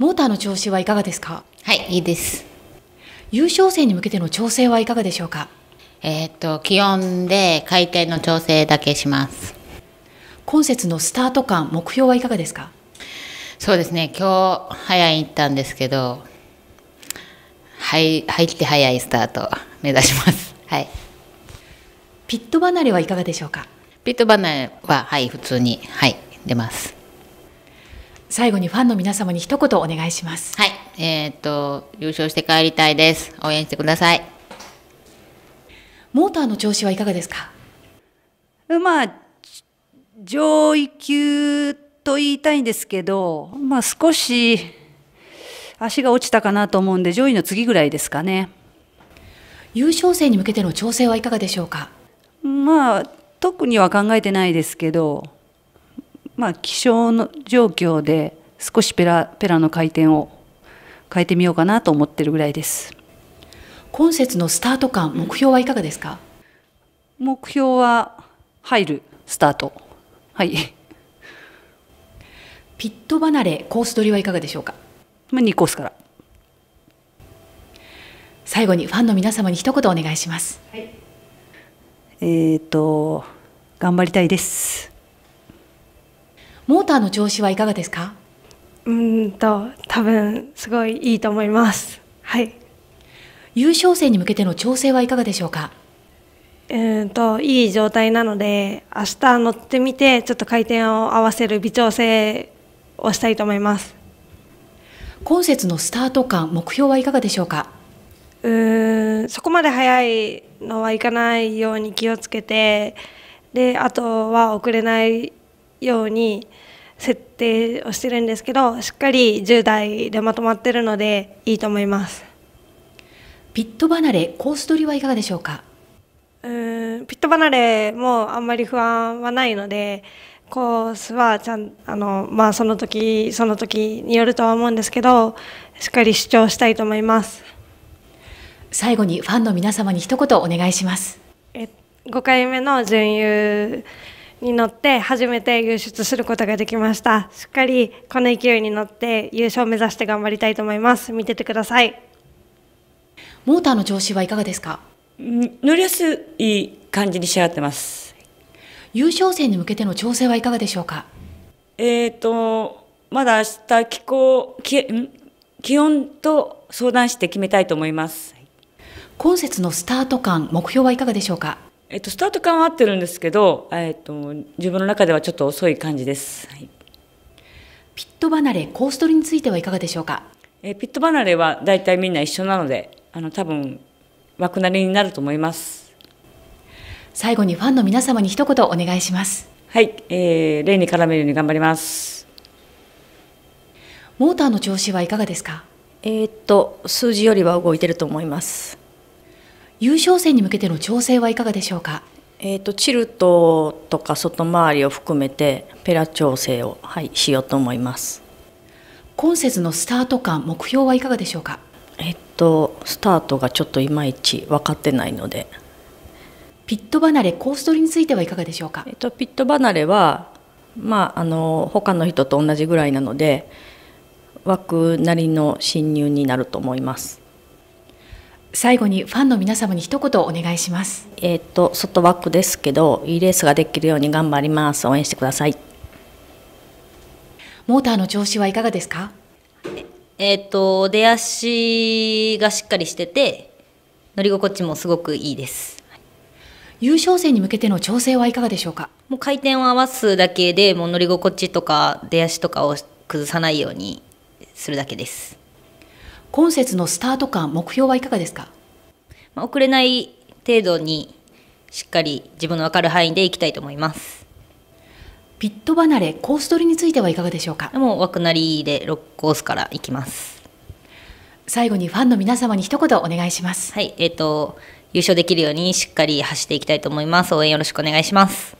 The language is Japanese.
モーターの調子はいかがですかはいいいです優勝戦に向けての調整はいかがでしょうかえっと気温で回転の調整だけします今節のスタート感目標はいかがですかそうですね今日早い行ったんですけどはい、入って早いスタート目指しますはいピット離れはいかがでしょうかピット離れははい普通にはい出ます最後にファンの皆様に一言お願いしますはいえー、っと優勝して帰りたいです応援してくださいモーターの調子はいかがですかまあ上位級と言いたいんですけど、まあ、少し足が落ちたかなと思うんで上位の次ぐらいですかね優勝戦に向けての調整はいかがでしょうかまあ特には考えてないですけどまあ、気象の状況で少しペラペラの回転を変えてみようかなと思ってるぐらいです今節のスタート感目標はいかがですか目標は入るスタートはいピット離れコース取りはいかがでしょうか2コースから最後にファンの皆様に一言お願いします、はい、えっ、ー、と頑張りたいですモーターの調子はいかがですかうんと多分すごいいいと思いますはい優勝戦に向けての調整はいかがでしょうかうんといい状態なので明日乗ってみてちょっと回転を合わせる微調整をしたいと思います今節のスタート感目標はいかがでしょうかうんそこまで早いのはいかないように気をつけてであとは遅れないように設定をしてるんですけどしっかり10代でまとまってるのでいいと思いますピット離れコース取りはいかがでしょうかうんピット離れもあんまり不安はないのでコースはちゃんあの、まあ、その時その時によるとは思うんですけどしっかり主張したいと思います最後にファンの皆様に一言お願いしますえ5回目の準優に乗って初めて優勝することができましたしっかりこの勢いに乗って優勝を目指して頑張りたいと思います見ててくださいモーターの調子はいかがですか乗りやすい感じに仕上がってます優勝戦に向けての調整はいかがでしょうかえっ、ー、とまだ明日気候気温と相談して決めたいと思います今節のスタート感目標はいかがでしょうかえっと、スタート感は合ってるんですけど、えっと、自分の中ではちょっと遅い感じです、はい、ピット離れコース取りについてはいかがでしょうかえピット離れは大体みんな一緒なのであの多分枠なりになると思います最後にファンの皆様に一言お願いしますはい、えー、例に絡めるように頑張りますモーターの調子はいかがですかえっと数字よりは動いてると思います優勝戦に向けての調整はいかがでしょうか。えーと、とチルトとか外回りを含めてペラ調整を、はい、しようと思います今節のスタート感目標はいかがでしょうかえっとスタートがちょっといまいち分かってないのでピット離れコース取りについてはいかがでしょうか、えっと、ピット離れはまああの他の人と同じぐらいなので枠なりの侵入になると思います最後にファンの皆様に一言お願いします。えっ、と外枠ですけど、いいレースができるように頑張ります。応援してください。モーターの調子はいかがですか？えっ、と出足がしっかりしてて、乗り心地もすごくいいです。優勝戦に向けての調整はいかがでしょうかもう回転を合わすだけでもう乗り心地とか出足とかを崩さないようにするだけです今節のスタート感、目標はいかがですか、まあ、遅れない程度にしっかり自分の分かる範囲でいきたいと思います。ピット離れ、コース取りについてはいかがでしょうかもう枠なりで6コースからいきます。最後にファンの皆様に一言お願いします。はい、えっ、ー、と、優勝できるようにしっかり走っていきたいと思います。応援よろしくお願いします。